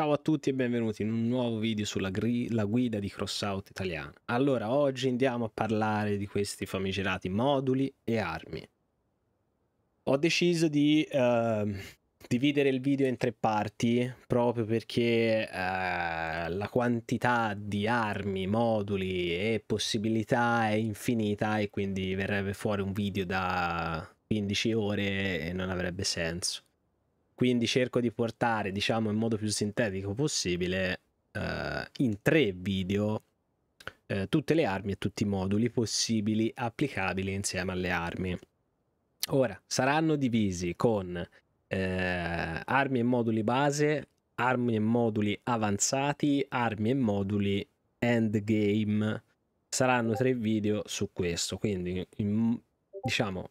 Ciao a tutti e benvenuti in un nuovo video sulla guida di Crossout italiana. Allora, oggi andiamo a parlare di questi famigerati moduli e armi. Ho deciso di eh, dividere il video in tre parti proprio perché eh, la quantità di armi, moduli e possibilità è infinita e quindi verrebbe fuori un video da 15 ore e non avrebbe senso. Quindi cerco di portare, diciamo, in modo più sintetico possibile eh, in tre video eh, tutte le armi e tutti i moduli possibili applicabili insieme alle armi. Ora, saranno divisi con eh, armi e moduli base, armi e moduli avanzati, armi e moduli endgame. Saranno tre video su questo, quindi in, diciamo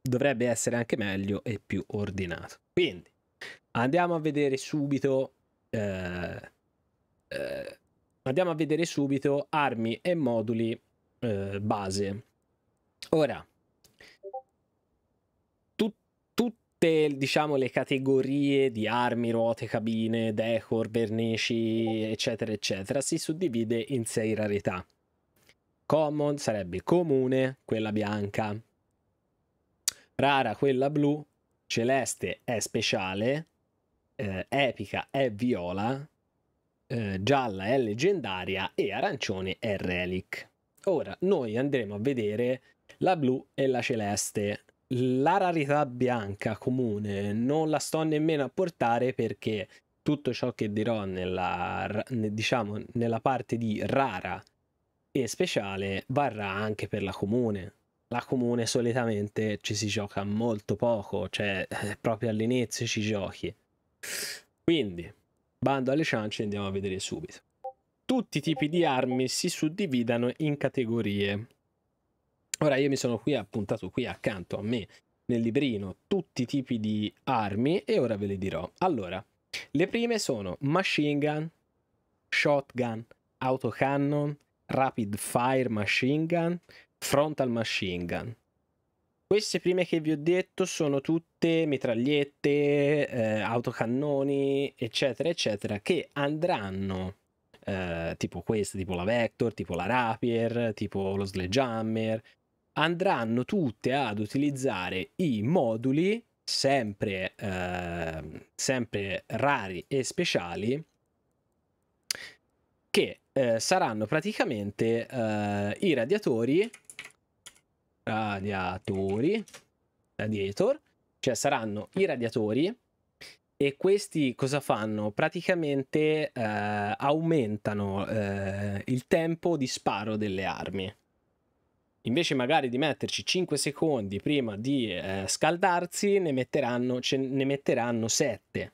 dovrebbe essere anche meglio e più ordinato. Quindi andiamo a vedere subito. Eh, eh, andiamo a vedere subito armi e moduli eh, base. Ora, tut tutte diciamo le categorie di armi, ruote, cabine, decor, vernici, eccetera, eccetera, si suddivide in sei rarità. Common sarebbe comune, quella bianca, Rara quella blu, celeste è speciale, eh, epica è viola, eh, gialla è leggendaria e arancione è relic. Ora noi andremo a vedere la blu e la celeste. La rarità bianca comune non la sto nemmeno a portare perché tutto ciò che dirò nella, diciamo, nella parte di rara e speciale varrà anche per la comune la comune solitamente ci si gioca molto poco, cioè eh, proprio all'inizio ci giochi. Quindi, bando alle ciance, andiamo a vedere subito. Tutti i tipi di armi si suddividano in categorie. Ora io mi sono qui appuntato qui accanto a me nel librino tutti i tipi di armi e ora ve le dirò. Allora, le prime sono machine gun, shotgun, autocannon, rapid fire machine gun, frontal machine gun. Queste prime che vi ho detto sono tutte mitragliette, eh, autocannoni, eccetera, eccetera, che andranno eh, tipo questa, tipo la Vector, tipo la Rapier, tipo lo Sledgehammer, andranno tutte ad utilizzare i moduli sempre, eh, sempre rari e speciali che eh, saranno praticamente eh, i radiatori radiatori, radiator, cioè saranno i radiatori e questi cosa fanno? Praticamente eh, aumentano eh, il tempo di sparo delle armi. Invece magari di metterci 5 secondi prima di eh, scaldarsi, ne metteranno, ce ne metteranno 7.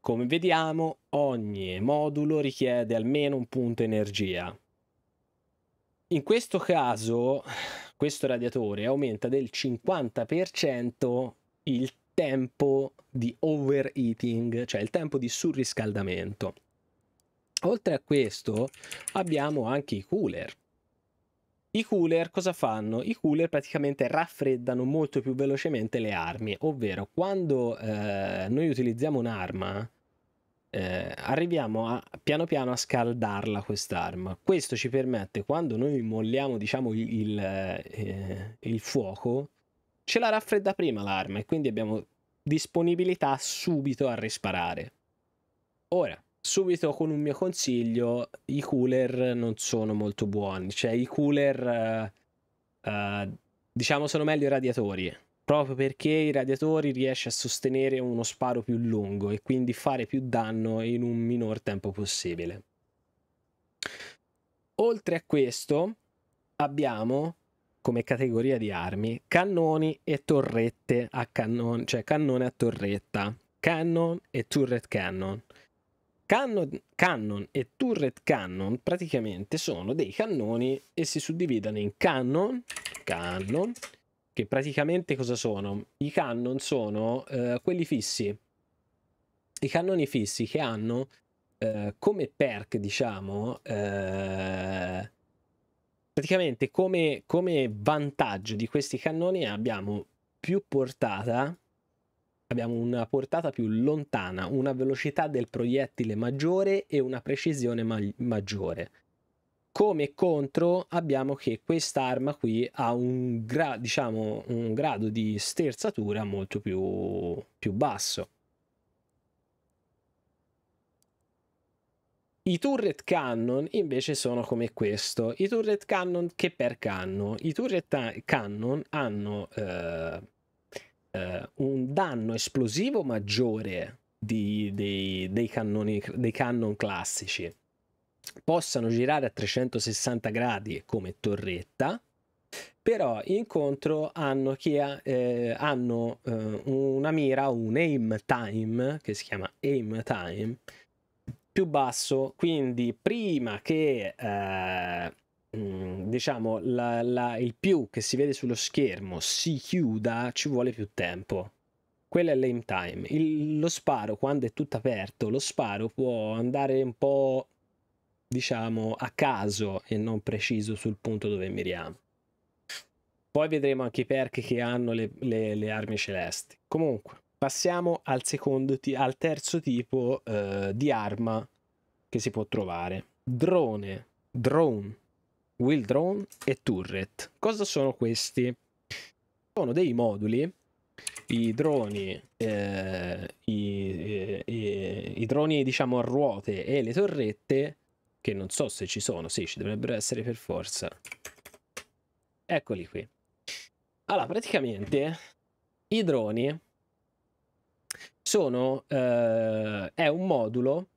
Come vediamo, ogni modulo richiede almeno un punto energia. In questo caso questo radiatore aumenta del 50% il tempo di overheating, cioè il tempo di surriscaldamento. Oltre a questo abbiamo anche i cooler. I cooler cosa fanno? I cooler praticamente raffreddano molto più velocemente le armi, ovvero quando eh, noi utilizziamo un'arma eh, arriviamo a, piano piano a scaldarla quest'arma. Questo ci permette, quando noi molliamo diciamo, il, eh, il fuoco, ce la raffredda prima l'arma e quindi abbiamo disponibilità subito a risparare. Ora, subito con un mio consiglio, i cooler non sono molto buoni, cioè i cooler eh, eh, diciamo sono meglio i radiatori proprio perché i radiatori riesce a sostenere uno sparo più lungo e quindi fare più danno in un minor tempo possibile. Oltre a questo abbiamo come categoria di armi cannoni e torrette a cannone, cioè cannone a torretta, cannon e turret cannon. Cannon, cannon, e turret cannon praticamente sono dei cannoni e si suddividono in cannon, cannon che praticamente cosa sono? I cannon sono eh, quelli fissi, i cannoni fissi che hanno eh, come perk, diciamo, eh, praticamente come, come vantaggio di questi cannoni abbiamo più portata, abbiamo una portata più lontana, una velocità del proiettile maggiore e una precisione ma- maggiore. Come contro abbiamo che quest'arma qui ha un, gra diciamo, un grado di sterzatura molto più, più basso. I turret cannon invece sono come questo. I turret cannon che per cannon. I turret cannon hanno eh, eh, un danno esplosivo maggiore di, dei, dei, cannoni, dei cannon classici possano girare a 360 gradi come torretta, però incontro hanno, ha, eh, hanno eh, una mira, un aim time, che si chiama aim time, più basso, quindi prima che eh, mm, diciamo la, la, il più che si vede sullo schermo si chiuda, ci vuole più tempo. Quello è l'aim time. Il, lo sparo, quando è tutto aperto, lo sparo può andare un po' diciamo, a caso e non preciso sul punto dove miriamo. Poi vedremo anche i perk che hanno le, le, le armi celesti. Comunque, passiamo al, secondo, al terzo tipo eh, di arma che si può trovare. Drone, drone, wheel drone e turret. Cosa sono questi? Sono dei moduli i droni, eh, i, eh, i, i, droni diciamo a ruote e le torrette che non so se ci sono, sì, ci dovrebbero essere per forza. Eccoli qui. Allora, praticamente i droni sono, eh, è un modulo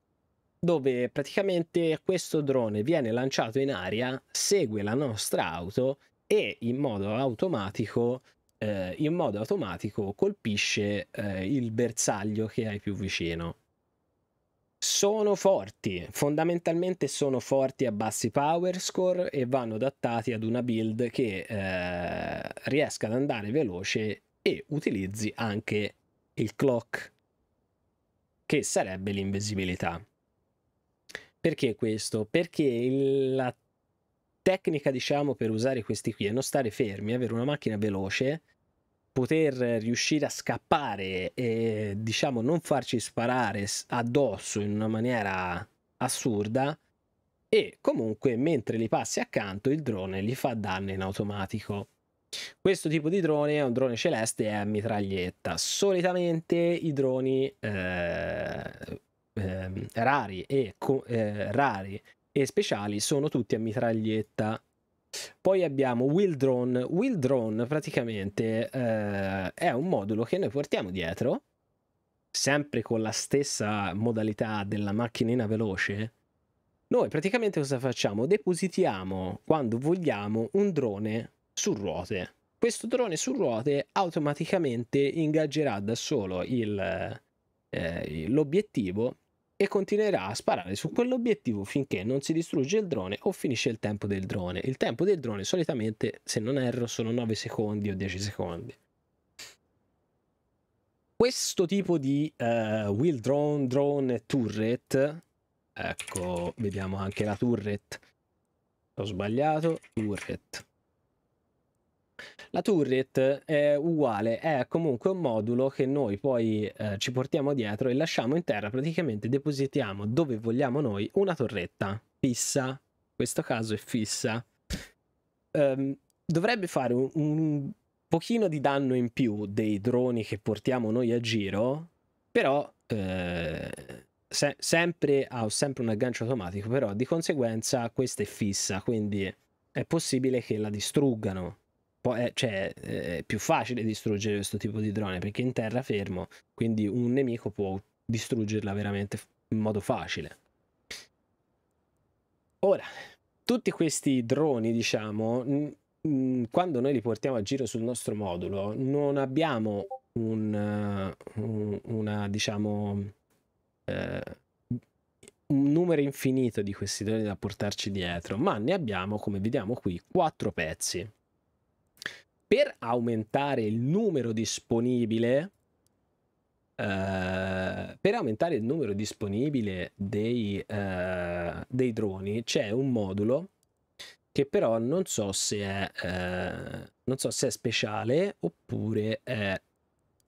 dove praticamente questo drone viene lanciato in aria, segue la nostra auto e in modo automatico, eh, in modo automatico colpisce eh, il bersaglio che hai più vicino sono forti, fondamentalmente sono forti a bassi power score e vanno adattati ad una build che eh, riesca ad andare veloce e utilizzi anche il clock, che sarebbe l'invisibilità. Perché questo? Perché il, la tecnica, diciamo, per usare questi qui è non stare fermi, avere una macchina veloce poter riuscire a scappare e diciamo non farci sparare addosso in una maniera assurda e comunque mentre li passi accanto il drone gli fa danno in automatico. Questo tipo di drone è un drone celeste e a mitraglietta. Solitamente i droni eh, eh, rari, e, eh, rari e speciali sono tutti a mitraglietta poi abbiamo Drone. Wildrone. Drone praticamente eh, è un modulo che noi portiamo dietro, sempre con la stessa modalità della macchinina veloce. Noi praticamente cosa facciamo? Depositiamo quando vogliamo un drone su ruote. Questo drone su ruote automaticamente ingaggerà da solo il, eh, eh l'obiettivo e continuerà a sparare su quell'obiettivo finché non si distrugge il drone o finisce il tempo del drone. Il tempo del drone solitamente, se non erro, sono 9 secondi o 10 secondi. Questo tipo di uh, wheel drone, drone turret, ecco, vediamo anche la turret. Ho sbagliato, turret. La turret è uguale, è comunque un modulo che noi poi eh, ci portiamo dietro e lasciamo in terra, praticamente depositiamo dove vogliamo noi una torretta fissa, in questo caso è fissa. Um, dovrebbe fare un, un pochino di danno in più dei droni che portiamo noi a giro, però eh, se sempre, ha sempre un aggancio automatico, però di conseguenza questa è fissa, quindi è possibile che la distruggano è, eh, cioè, eh, è più facile distruggere questo tipo di drone perché in terrafermo, quindi un nemico può distruggerla veramente in modo facile. Ora, tutti questi droni, diciamo, quando noi li portiamo a giro sul nostro modulo, non abbiamo eh, un, una, diciamo, eh, un numero infinito di questi droni da portarci dietro, ma ne abbiamo, come vediamo qui, quattro pezzi per aumentare il numero disponibile Uh, per aumentare il numero disponibile dei, uh, dei, droni c'è un modulo che però non so se è, uh, non so se è speciale oppure è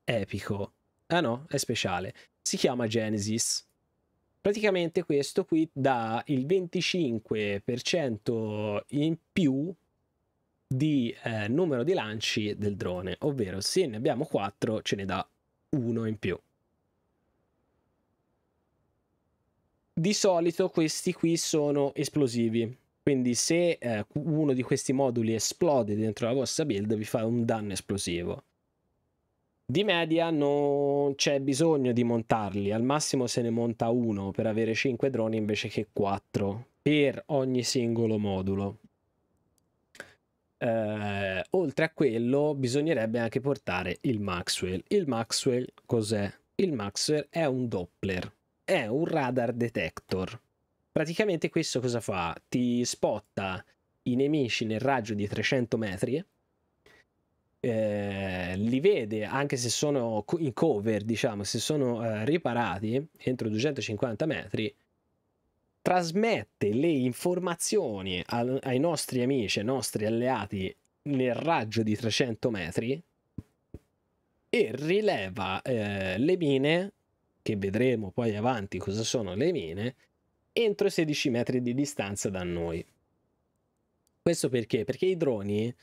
epico. Ah no, è speciale. Si chiama Genesis. Praticamente questo qui dà il 25% in più di eh, numero di lanci del drone, ovvero se ne abbiamo 4 ce ne dà uno in più. Di solito questi qui sono esplosivi, quindi se eh, uno di questi moduli esplode dentro la vostra build vi fa un danno esplosivo. Di media non c'è bisogno di montarli, al massimo se ne monta uno per avere 5 droni invece che 4 per ogni singolo modulo. Eh, oltre a quello bisognerebbe anche portare il Maxwell. Il Maxwell cos'è? Il Maxwell è un Doppler, è un radar detector. Praticamente questo cosa fa? Ti spotta i nemici nel raggio di 300 metri, eh, li vede anche se sono in cover, diciamo, se sono eh, riparati entro 250 metri, trasmette le informazioni al, ai nostri amici, ai nostri alleati nel raggio di 300 metri e rileva eh, le mine, che vedremo poi avanti cosa sono le mine, entro 16 metri di distanza da noi. Questo perché? Perché i droni,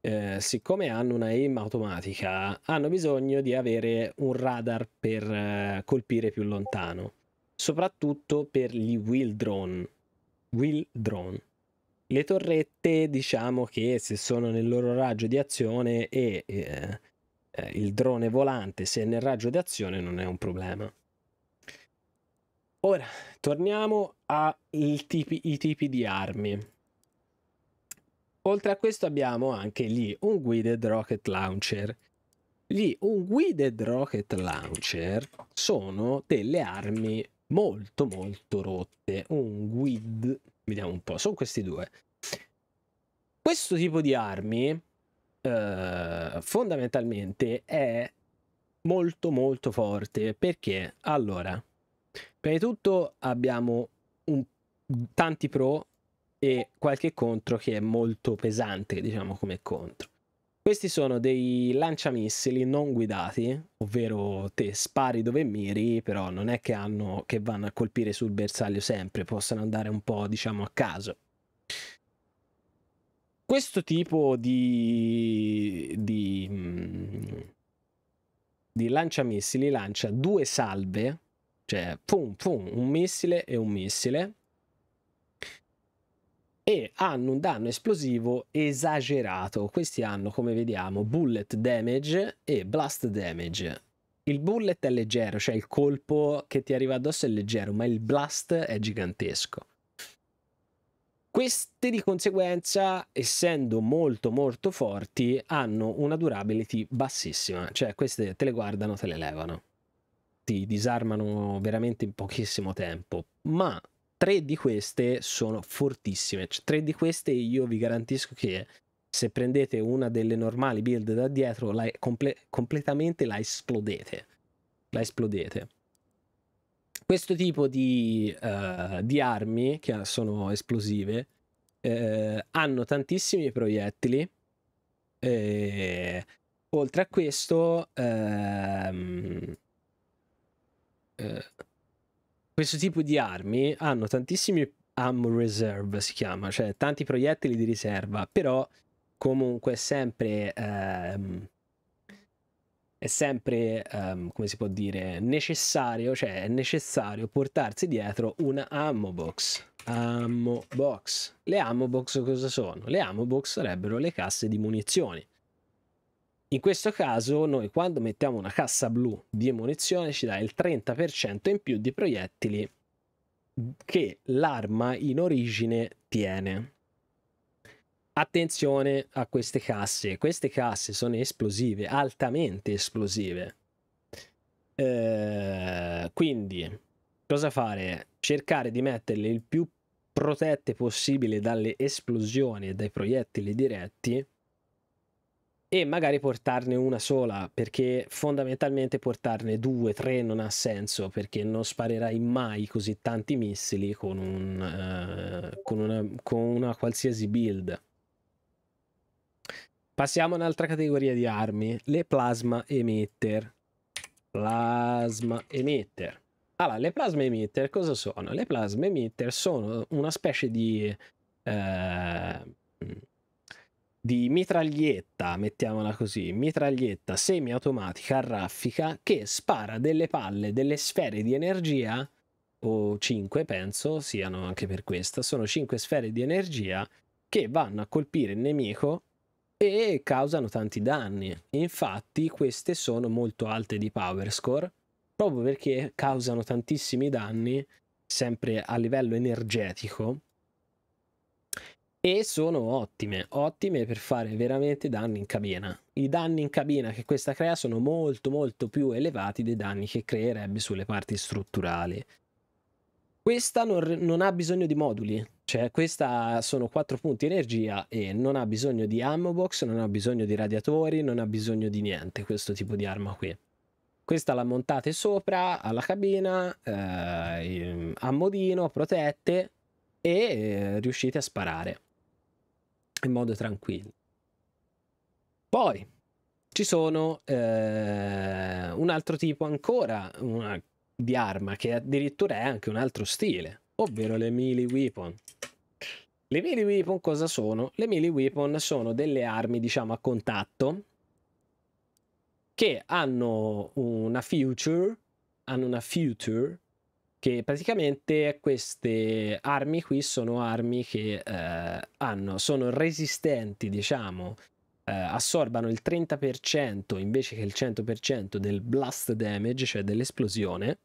eh, siccome hanno una aim automatica, hanno bisogno di avere un radar per eh, colpire più lontano soprattutto per gli wheel drone. Wheel drone. Le torrette, diciamo che se sono nel loro raggio di azione e eh, eh, il drone volante se è nel raggio di azione non è un problema. Ora, torniamo ai tipi, tipi di armi. Oltre a questo abbiamo anche lì un Guided Rocket Launcher. Lì un Guided Rocket Launcher sono delle armi molto molto rotte. Un guid, vediamo un po', sono questi due. Questo tipo di armi eh, fondamentalmente è molto molto forte perché allora, prima di tutto abbiamo un, tanti pro e qualche contro che è molto pesante, diciamo come contro. Questi sono dei lanciamissili non guidati, ovvero te spari dove miri, però non è che, hanno, che vanno a colpire sul bersaglio sempre, possono andare un po' diciamo a caso. Questo tipo di, di, mm, di lanciamissili lancia due salve, cioè pum, pum, un missile e un missile, e hanno un danno esplosivo esagerato. Questi hanno, come vediamo, bullet damage e blast damage. Il bullet è leggero, cioè il colpo che ti arriva addosso è leggero, ma il blast è gigantesco. Queste di conseguenza, essendo molto molto forti, hanno una durability bassissima, cioè queste te le guardano, te le levano. Ti disarmano veramente in pochissimo tempo, ma tre di queste sono fortissime. Cioè, tre di queste io vi garantisco che se prendete una delle normali build da dietro, la comple- completamente la esplodete. La esplodete. Questo tipo di, uh, di armi, che sono esplosive, eh, hanno tantissimi proiettili. Eh, oltre a questo, ehm, eh, questo tipo di armi hanno tantissimi ammo reserve, si chiama, cioè tanti proiettili di riserva, però comunque è sempre... Ehm, è sempre, um, come si può dire, necessario, cioè è necessario portarsi dietro una ammo box. Ammo box. Le ammo box cosa sono? Le ammo box sarebbero le casse di munizioni. In questo caso noi quando mettiamo una cassa blu di munizione ci dà il 30% in più di proiettili che l'arma in origine tiene. Attenzione a queste casse, queste casse sono esplosive, altamente esplosive. Eh, quindi cosa fare? Cercare di metterle il più protette possibile dalle esplosioni e dai proiettili diretti e magari portarne una sola, perché fondamentalmente portarne due, tre non ha senso, perché non sparerai mai così tanti missili con, un, uh, con, una, con una qualsiasi build. Passiamo a un'altra categoria di armi, le plasma emitter. Plasma emitter. Allora, le plasma emitter cosa sono? Le plasma emitter sono una specie di... Uh, di mitraglietta, mettiamola così, mitraglietta semiautomatica a raffica che spara delle palle, delle sfere di energia, o 5 penso siano anche per questa, sono 5 sfere di energia che vanno a colpire il nemico e causano tanti danni. Infatti queste sono molto alte di power score, proprio perché causano tantissimi danni sempre a livello energetico e sono ottime, ottime per fare veramente danni in cabina. I danni in cabina che questa crea sono molto molto più elevati dei danni che creerebbe sulle parti strutturali. Questa non, non ha bisogno di moduli, cioè questa sono 4 punti energia e non ha bisogno di ammo box, non ha bisogno di radiatori, non ha bisogno di niente questo tipo di arma qui. Questa la montate sopra alla cabina, eh, a modino, protette e eh, riuscite a sparare in modo tranquillo. Poi ci sono eh, un altro tipo ancora una, di arma che addirittura è anche un altro stile, ovvero le melee weapon. Le melee weapon cosa sono? Le melee weapon sono delle armi, diciamo, a contatto che hanno una future, hanno una future che praticamente queste armi qui sono armi che eh, hanno, sono resistenti, diciamo, eh, assorbano il 30% invece che il 100% del blast damage, cioè dell'esplosione,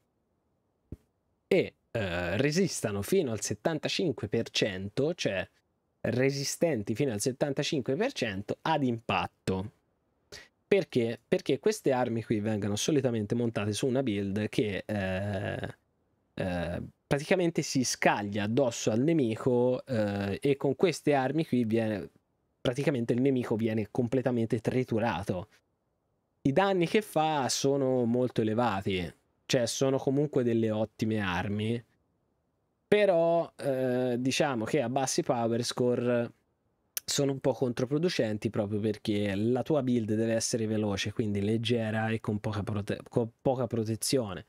e eh, resistano fino al 75%, cioè resistenti fino al 75% ad impatto. Perché? Perché queste armi qui vengono solitamente montate su una build che eh, eh, praticamente si scaglia addosso al nemico eh, e con queste armi qui viene, praticamente il nemico viene completamente triturato. I danni che fa sono molto elevati, cioè sono comunque delle ottime armi, però eh, diciamo che a bassi power score sono un po' controproducenti proprio perché la tua build deve essere veloce, quindi leggera e con poca, prote con poca protezione.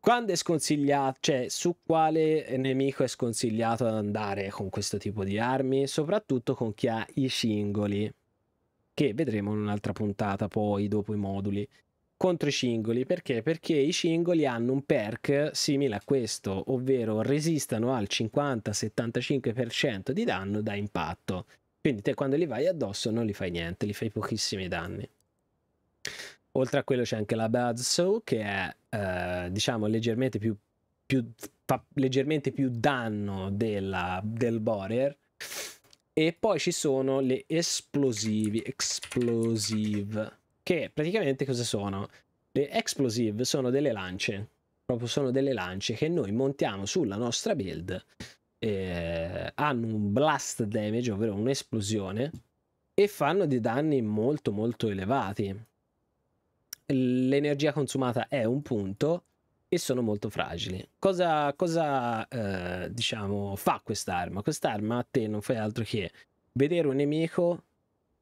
Quando è sconsigliato, cioè su quale nemico è sconsigliato ad andare con questo tipo di armi, soprattutto con chi ha i singoli, che vedremo in un'altra puntata poi dopo i moduli. Contro i singoli, perché? Perché i singoli hanno un perk simile a questo, ovvero resistono al 50-75% di danno da impatto. Quindi te quando li vai addosso non li fai niente, li fai pochissimi danni. Oltre a quello c'è anche la Buzzsaw che è eh, diciamo leggermente più, più, fa leggermente più danno della, del Borer. E poi ci sono le esplosivi, explosive, che praticamente cosa sono? Le explosive sono delle lance, proprio sono delle lance che noi montiamo sulla nostra build, eh, hanno un blast damage, ovvero un'esplosione, e fanno dei danni molto molto elevati l'energia consumata è un punto e sono molto fragili. Cosa, cosa eh, diciamo, fa quest'arma? Quest'arma a te non fai altro che vedere un nemico,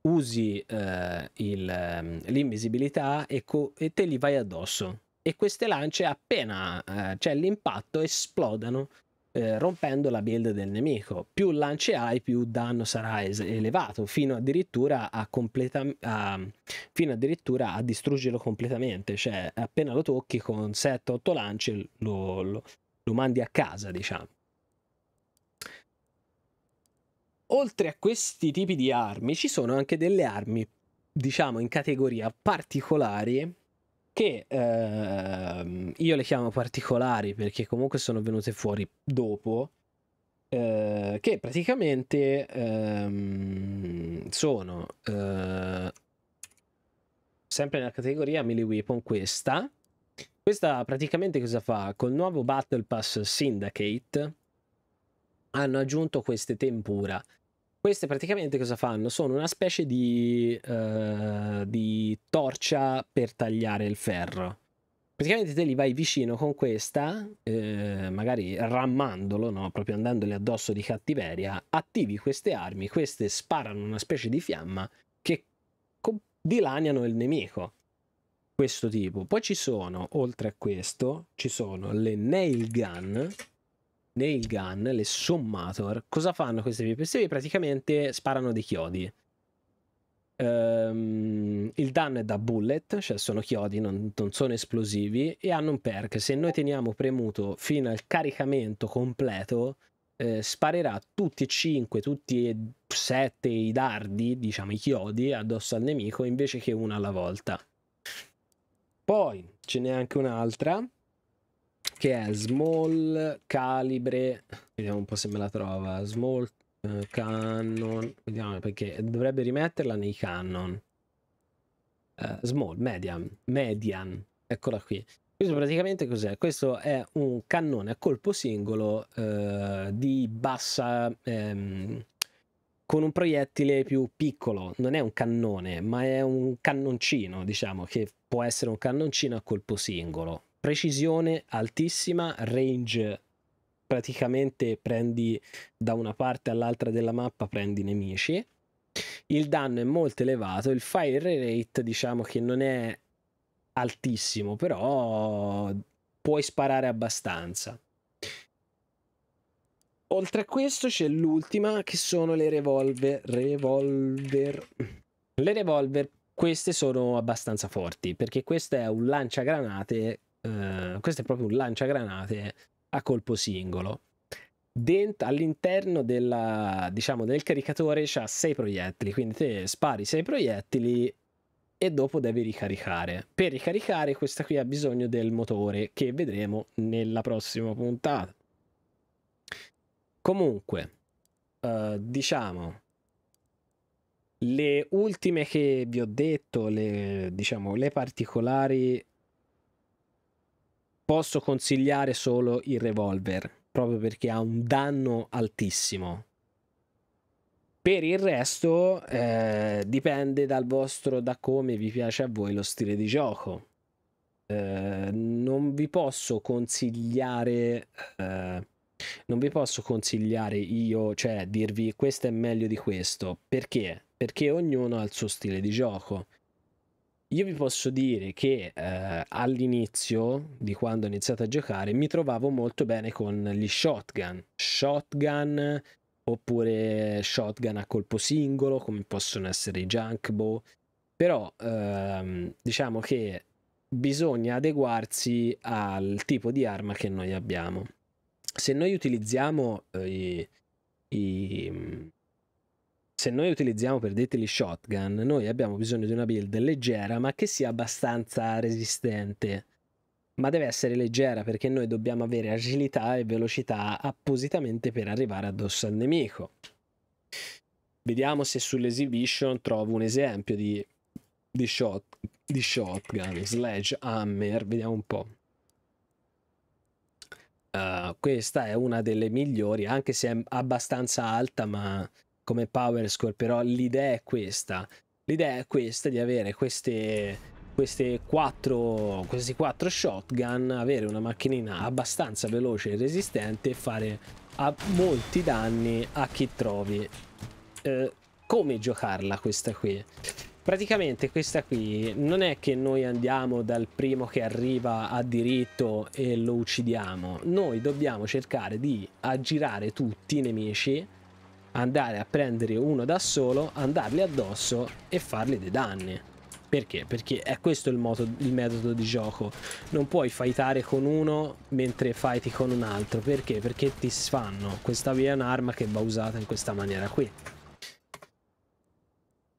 usi eh, il, ehm, l'invisibilità e, co- e, te li vai addosso. E queste lance, appena eh, c'è cioè l'impatto, esplodano eh, rompendo la build del nemico. Più lanci hai, più danno sarà elevato, fino addirittura a, completa, a, fino addirittura a distruggerlo completamente. Cioè, appena lo tocchi con 7-8 lanci lo, lo, lo mandi a casa, diciamo. Oltre a questi tipi di armi, ci sono anche delle armi, diciamo, in categoria particolari che ehm, io le chiamo particolari perché comunque sono venute fuori dopo, eh, che praticamente ehm, sono eh, sempre nella categoria melee weapon questa. Questa praticamente cosa fa? Col nuovo Battle Pass Syndicate hanno aggiunto queste tempura queste praticamente cosa fanno? Sono una specie di, uh, di torcia per tagliare il ferro. Praticamente te li vai vicino con questa, eh, magari rammandolo, no? proprio andandoli addosso di cattiveria, attivi queste armi, queste sparano una specie di fiamma che dilaniano il nemico. Questo tipo. Poi ci sono, oltre a questo, ci sono le nail gun, nail gun, le sommator, cosa fanno queste vie? praticamente sparano dei chiodi. Um, il danno è da bullet, cioè sono chiodi, non, non, sono esplosivi, e hanno un perk. Se noi teniamo premuto fino al caricamento completo, eh, sparerà tutti e 5, tutti e 7 i dardi, diciamo i chiodi, addosso al nemico invece che una alla volta. Poi ce n'è anche un'altra che è small calibre vediamo un po' se me la trova small eh, cannon vediamo perché dovrebbe rimetterla nei cannon eh, small medium median eccola qui questo praticamente cos'è? Questo è un cannone a colpo singolo eh, di bassa... Ehm, con un proiettile più piccolo, non è un cannone, ma è un cannoncino, diciamo, che può essere un cannoncino a colpo singolo, precisione altissima, range praticamente prendi da una parte all'altra della mappa, prendi nemici. Il danno è molto elevato, il fire rate diciamo che non è altissimo, però puoi sparare abbastanza. Oltre a questo c'è l'ultima che sono le revolver. Revolver. Le revolver, queste sono abbastanza forti perché questo è un lanciagranate eh, questo è proprio un lanciagranate a colpo singolo. Dent- all'interno della, diciamo, del caricatore c'ha sei proiettili, quindi te spari sei proiettili e dopo devi ricaricare. Per ricaricare questa qui ha bisogno del motore che vedremo nella prossima puntata. Comunque, eh, diciamo, le ultime che vi ho detto, le, diciamo, le particolari posso consigliare solo il revolver, proprio perché ha un danno altissimo. Per il resto eh, dipende dal vostro, da come vi piace a voi lo stile di gioco. Eh, non vi posso consigliare... Eh, non vi posso consigliare io, cioè dirvi questo è meglio di questo, perché? Perché ognuno ha il suo stile di gioco. Io vi posso dire che eh, all'inizio di quando ho iniziato a giocare mi trovavo molto bene con gli shotgun, shotgun oppure shotgun a colpo singolo come possono essere i junk bow, però ehm, diciamo che bisogna adeguarsi al tipo di arma che noi abbiamo. Se noi utilizziamo eh, i, i se noi utilizziamo per dirti shotgun, noi abbiamo bisogno di una build leggera ma che sia abbastanza resistente. Ma deve essere leggera perché noi dobbiamo avere agilità e velocità appositamente per arrivare addosso al nemico. Vediamo se sull'exhibition trovo un esempio di, di, shot, di shotgun, sledgehammer, vediamo un po'. Uh, questa è una delle migliori, anche se è abbastanza alta, ma come power score, però l'idea è questa. L'idea è questa di avere queste, queste quattro, questi quattro shotgun, avere una macchinina abbastanza veloce e resistente e fare molti danni a chi trovi. Eh, come giocarla questa qui? Praticamente questa qui non è che noi andiamo dal primo che arriva a diritto e lo uccidiamo, noi dobbiamo cercare di aggirare tutti i nemici andare a prendere uno da solo, andarli addosso e fargli dei danni. Perché? Perché è questo il, moto, il, metodo di gioco. Non puoi fightare con uno mentre fighti con un altro. Perché? Perché ti sfanno. Questa via è un'arma che va usata in questa maniera qui.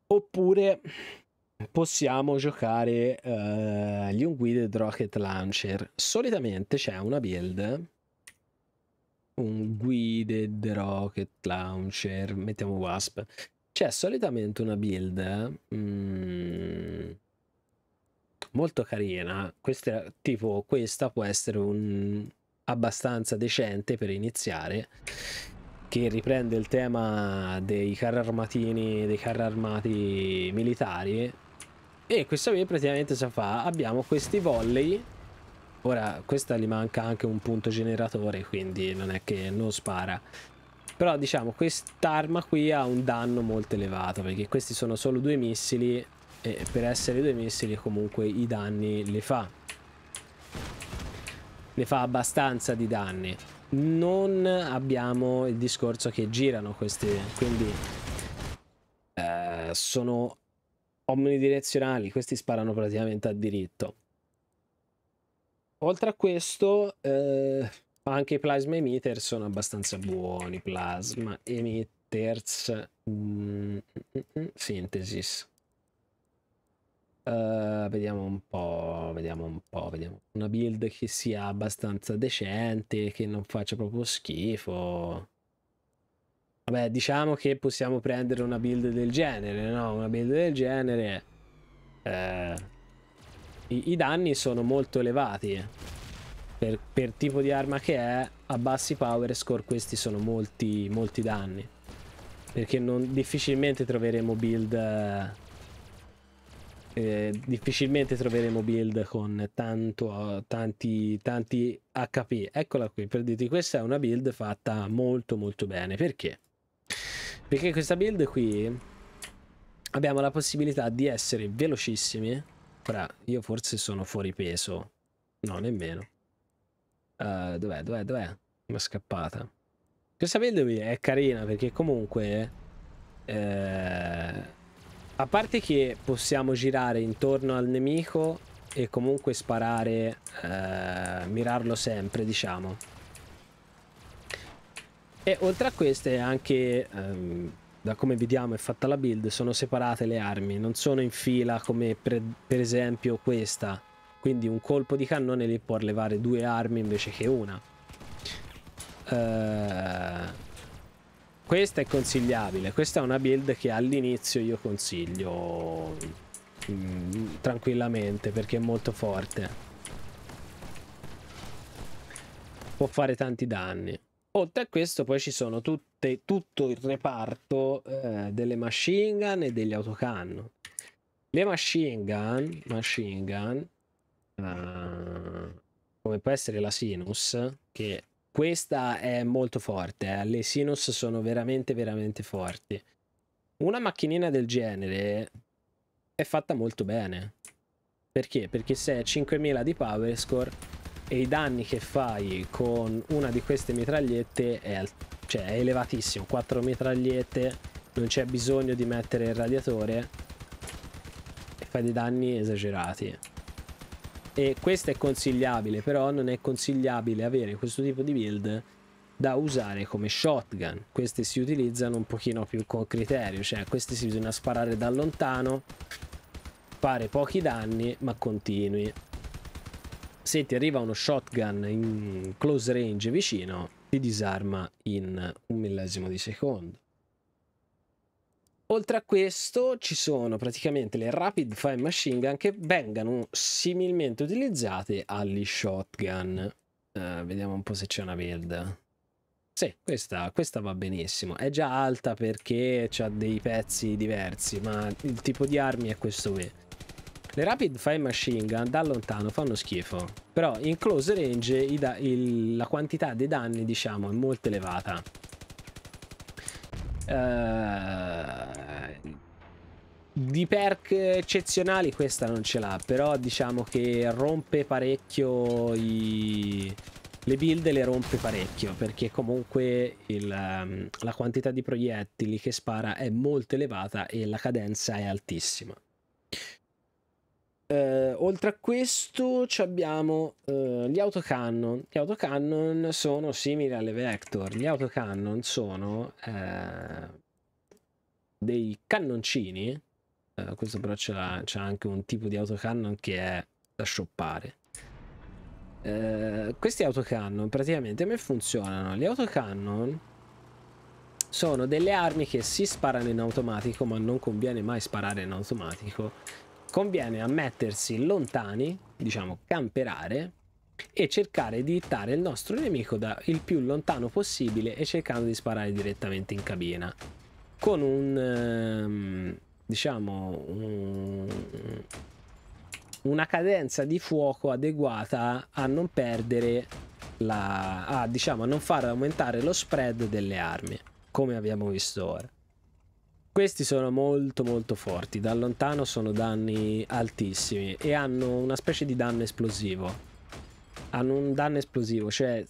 Oppure possiamo giocare uh, gli Unguided Rocket Launcher. Solitamente c'è una build un guided, rocket launcher, mettiamo wasp. C'è solitamente una build mm, molto carina, questa, tipo questa può essere un, abbastanza decente per iniziare, che riprende il tema dei carri armatini, dei carri armati militari. E questa qui praticamente si fa, abbiamo questi volley Ora, questa gli manca anche un punto generatore, quindi non è che non spara. Però diciamo, quest'arma qui ha un danno molto elevato, perché questi sono solo due missili e per essere due missili comunque i danni le fa. Ne fa abbastanza di danni. Non abbiamo il discorso che girano questi, quindi eh, sono omnidirezionali, questi sparano praticamente a diritto. Oltre a questo, eh, anche i plasma emitter sono abbastanza buoni. Plasma emitters mm, mm, mm synthesis. Uh, vediamo un po', vediamo un po', vediamo. Una build che sia abbastanza decente, che non faccia proprio schifo. Vabbè, diciamo che possiamo prendere una build del genere, no? Una build del genere... Eh, i, i danni sono molto elevati. Per, per, tipo di arma che è, a bassi power score questi sono molti, molti danni. Perché non, difficilmente troveremo build... Eh, eh difficilmente troveremo build con tanto, tanti, tanti HP. Eccola qui, per dirti, questa è una build fatta molto molto bene. Perché? Perché questa build qui abbiamo la possibilità di essere velocissimi fra, io forse sono fuori peso. No, nemmeno. Uh, dov'è, dov'è, dov'è? è scappata. Questa Veldovi è carina perché comunque... Eh, a parte che possiamo girare intorno al nemico e comunque sparare, eh, mirarlo sempre, diciamo. E oltre a queste è anche... Ehm, da come vediamo è fatta la build, sono separate le armi, non sono in fila come per, per esempio questa. Quindi un colpo di cannone li può levare due armi invece che una. Uh, questa è consigliabile, questa è una build che all'inizio io consiglio mm, tranquillamente perché è molto forte. Può fare tanti danni. Oltre a questo poi ci sono tutte, tutto il reparto eh, delle machine gun e degli autocannon. Le machine gun, machine gun uh, come può essere la Sinus, che questa è molto forte, eh. le Sinus sono veramente veramente forti. Una macchinina del genere è fatta molto bene. Perché? Perché se è 5000 di power score e i danni che fai con una di queste mitragliette è, cioè, è elevatissimo 4 mitragliette non c'è bisogno di mettere il radiatore e fai dei danni esagerati e questo è consigliabile però non è consigliabile avere questo tipo di build da usare come shotgun queste si utilizzano un pochino più con criterio cioè queste si bisogna sparare da lontano fare pochi danni ma continui se ti arriva uno shotgun in close range vicino, ti disarma in un millesimo di secondo. Oltre a questo ci sono praticamente le rapid fire machine gun che vengano similmente utilizzate agli shotgun. Uh, vediamo un po' se c'è una verde. Sì, questa, questa, va benissimo. È già alta perché ha dei pezzi diversi, ma il tipo di armi è questo qui. Le Rapid Fire Machine Gun da lontano fanno schifo, però in close range il, la quantità dei danni, diciamo, è molto elevata. Uh, di perk eccezionali questa non ce l'ha, però diciamo che rompe parecchio i... Le build le rompe parecchio perché comunque il, um, la quantità di proiettili che spara è molto elevata e la cadenza è altissima. Eh, oltre a questo abbiamo eh, gli autocannon. Gli autocannon sono simili alle vector. Gli autocannon sono eh, dei cannoncini. Eh, questo però c'è anche un tipo di autocannon che è da shoppare. Eh, questi autocannon praticamente come funzionano? Gli autocannon sono delle armi che si sparano in automatico ma non conviene mai sparare in automatico conviene mettersi lontani, diciamo camperare, e cercare di hittare il nostro nemico da il più lontano possibile e cercando di sparare direttamente in cabina. Con un... Ehm, diciamo... Un, una cadenza di fuoco adeguata a non perdere la... a, diciamo, a non far aumentare lo spread delle armi, come abbiamo visto ora. Questi sono molto molto forti, da lontano sono danni altissimi e hanno una specie di danno esplosivo. Hanno un danno esplosivo, cioè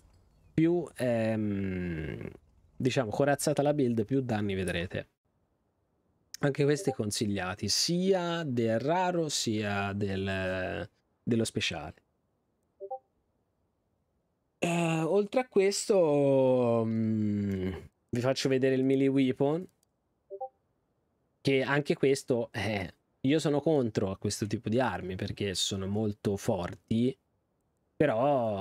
più ehm, diciamo corazzata la build, più danni vedrete. Anche questi consigliati, sia del raro sia del, dello speciale. Uh, oltre a questo, um, vi faccio vedere il melee weapon che anche questo eh, io sono contro a questo tipo di armi perché sono molto forti. Però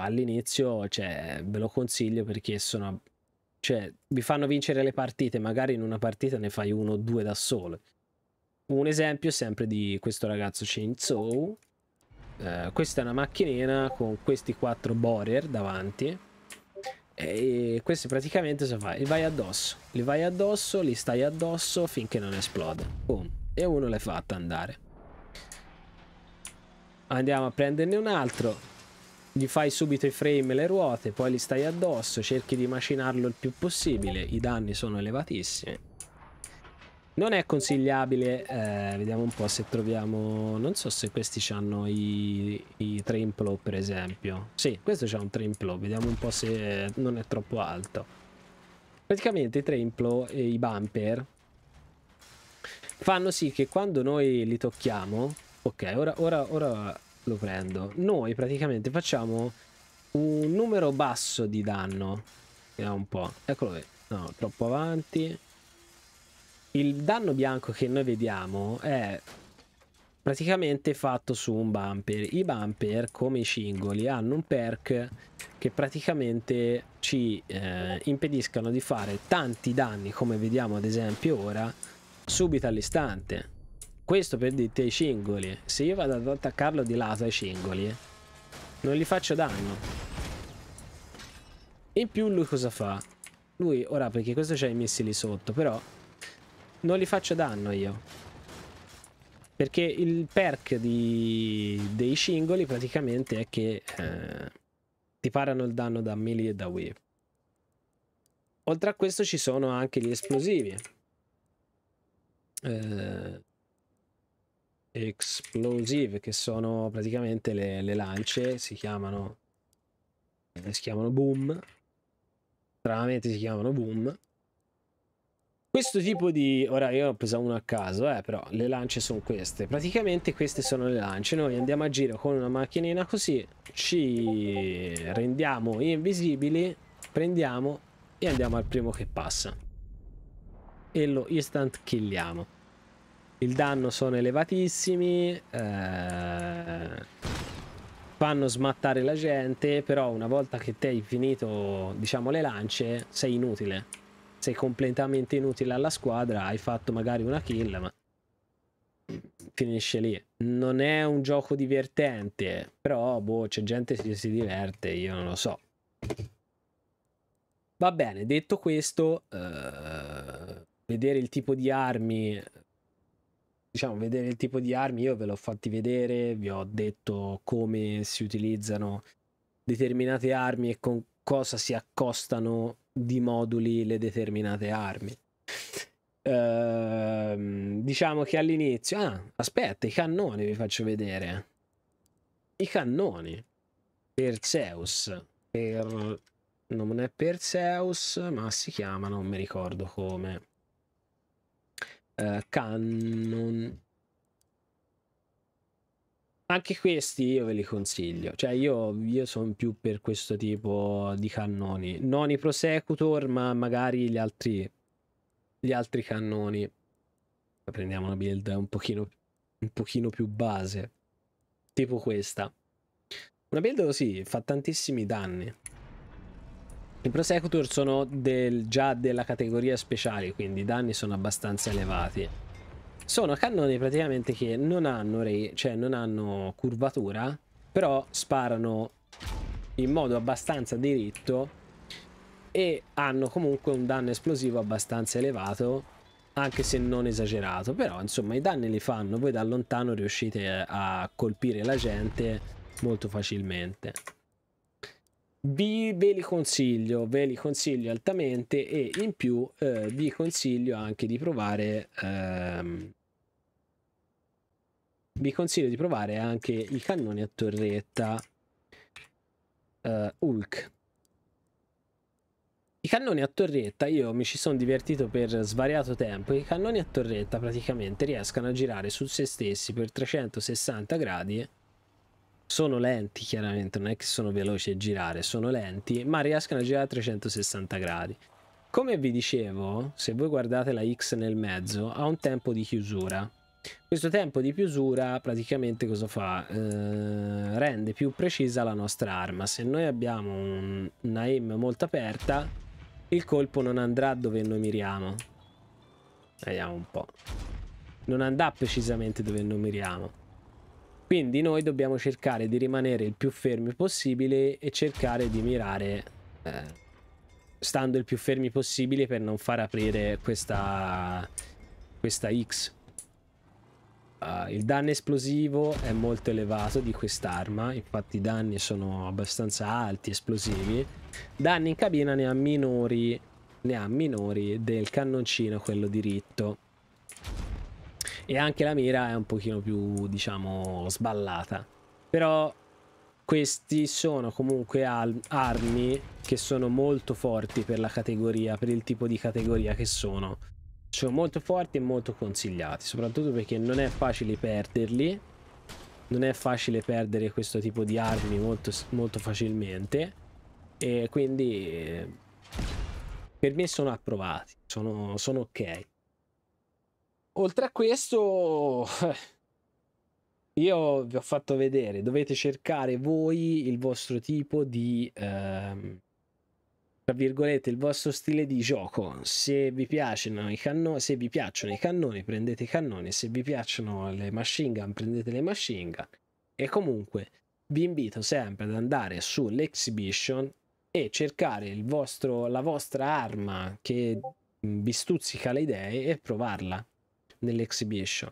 all'inizio cioè, ve lo consiglio perché sono. Cioè, vi fanno vincere le partite. Magari in una partita ne fai uno o due da solo. Un esempio sempre di questo ragazzo Chainsaw. Eh, questa è una macchinina con questi quattro borer davanti e questi praticamente cosa fai? Li vai addosso, li vai addosso, li stai addosso finché non esplode. Boom. E uno l'hai fatta andare. Andiamo a prenderne un altro. Gli fai subito i frame e le ruote, poi li stai addosso, cerchi di macinarlo il più possibile. I danni sono elevatissimi. Non è consigliabile, eh, vediamo un po' se troviamo, non so se questi hanno i, i trimplo per esempio. Sì, questo c'ha un trimplo, vediamo un po' se non è troppo alto. Praticamente i trimplo e i bumper fanno sì che quando noi li tocchiamo, ok, ora, ora, ora lo prendo, noi praticamente facciamo un numero basso di danno. Vediamo un po', eccolo qui, no, troppo avanti, il danno bianco che noi vediamo è praticamente fatto su un bumper. I bumper, come i cingoli, hanno un perk che praticamente ci eh, impediscano di fare tanti danni, come vediamo ad esempio ora, subito all'istante. Questo per dirti ai cingoli. Se io vado ad attaccarlo di lato ai cingoli, non gli faccio danno. In più lui cosa fa? Lui, ora perché questo c'ha i missili sotto, però non li faccio danno io. Perché il perk di, dei singoli praticamente è che eh, ti parano il danno da melee e da wave. Oltre a questo ci sono anche gli esplosivi. Eh, explosive che sono praticamente le, le lance, si chiamano, eh, si chiamano boom. Stranamente si chiamano boom questo tipo di... Ora io ho preso uno a caso, eh, però le lance sono queste. Praticamente queste sono le lance. Noi andiamo a giro con una macchinina così, ci rendiamo invisibili, prendiamo e andiamo al primo che passa. E lo instant killiamo. Il danno sono elevatissimi. Eh fanno smattare la gente, però una volta che te hai finito, diciamo, le lance, sei inutile sei completamente inutile alla squadra, hai fatto magari una kill, ma finisce lì. Non è un gioco divertente, però boh, c'è gente che si diverte, io non lo so. Va bene, detto questo, eh, vedere il tipo di armi, diciamo, vedere il tipo di armi, io ve l'ho fatti vedere, vi ho detto come si utilizzano determinate armi e con cosa si accostano di moduli le determinate armi. Uh, diciamo che all'inizio... Ah, aspetta, i cannoni vi faccio vedere. I cannoni. Per Zeus. Per... Non è per Zeus, ma si chiama, non mi ricordo come. Uh, cannon anche questi io ve li consiglio, cioè io, io sono più per questo tipo di cannoni, non i Prosecutor ma magari gli altri, gli altri cannoni. Prendiamo una build un pochino, un pochino più base, tipo questa. Una build così fa tantissimi danni. I Prosecutor sono del, già della categoria speciale, quindi i danni sono abbastanza elevati. Sono cannoni praticamente che non hanno, re, cioè non hanno curvatura, però sparano in modo abbastanza diritto e hanno comunque un danno esplosivo abbastanza elevato anche se non esagerato però insomma i danni li fanno voi da lontano riuscite a colpire la gente molto facilmente vi, ve li consiglio ve li consiglio altamente e in più eh, vi consiglio anche di provare ehm, vi consiglio di provare anche i cannoni a torretta uh, Hulk. I cannoni a torretta, io mi ci sono divertito per svariato tempo, i cannoni a torretta praticamente riescono a girare su se stessi per 360 gradi. Sono lenti chiaramente, non è che sono veloci a girare, sono lenti, ma riescono a girare a 360 gradi. Come vi dicevo, se voi guardate la X nel mezzo, ha un tempo di chiusura questo tempo di chiusura praticamente cosa fa? Eh, rende più precisa la nostra arma. Se noi abbiamo un, una aim molto aperta, il colpo non andrà dove noi miriamo. Vediamo un po'. Non andrà precisamente dove noi miriamo. Quindi noi dobbiamo cercare di rimanere il più fermi possibile e cercare di mirare eh, stando il più fermi possibile per non far aprire questa, questa X Uh, il danno esplosivo è molto elevato di quest'arma, infatti i danni sono abbastanza alti, esplosivi. Danni in cabina ne ha minori, ne ha minori del cannoncino, quello diritto. E anche la mira è un pochino più, diciamo, sballata. Però questi sono comunque armi che sono molto forti per la categoria, per il tipo di categoria che sono sono molto forti e molto consigliati soprattutto perché non è facile perderli non è facile perdere questo tipo di armi molto, molto facilmente e quindi per me sono approvati sono, sono ok oltre a questo io vi ho fatto vedere dovete cercare voi il vostro tipo di ehm, tra virgolette, il vostro stile di gioco. Se vi, piacciono i canno- se vi piacciono i cannoni, prendete i cannoni, se vi piacciono le machine gun, prendete le machine gun. E comunque vi invito sempre ad andare sull'exhibition e cercare vostro, la vostra arma che mm, vi stuzzica le idee e provarla nell'exhibition.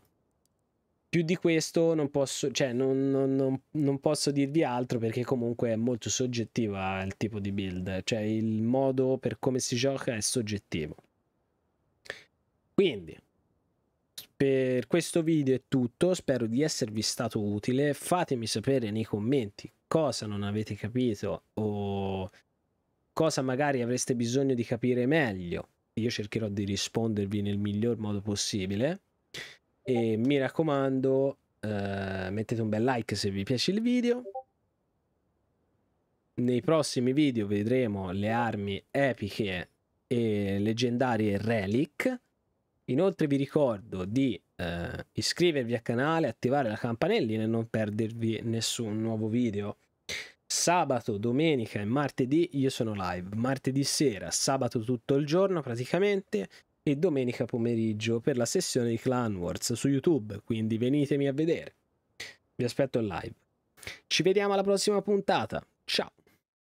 Più di questo non posso, cioè, non, non, non posso dirvi altro perché comunque è molto soggettiva il tipo di build, cioè il modo per come si gioca è soggettivo. Quindi, per questo video è tutto, spero di esservi stato utile, fatemi sapere nei commenti cosa non avete capito o cosa magari avreste bisogno di capire meglio. Io cercherò di rispondervi nel miglior modo possibile e mi raccomando eh, mettete un bel like se vi piace il video nei prossimi video vedremo le armi epiche e leggendarie relic inoltre vi ricordo di eh, iscrivervi al canale attivare la campanellina e non perdervi nessun nuovo video sabato, domenica e martedì io sono live martedì sera, sabato tutto il giorno praticamente e domenica pomeriggio per la sessione di Clan Wars su YouTube, quindi venitemi a vedere. Vi aspetto in live. Ci vediamo alla prossima puntata. Ciao!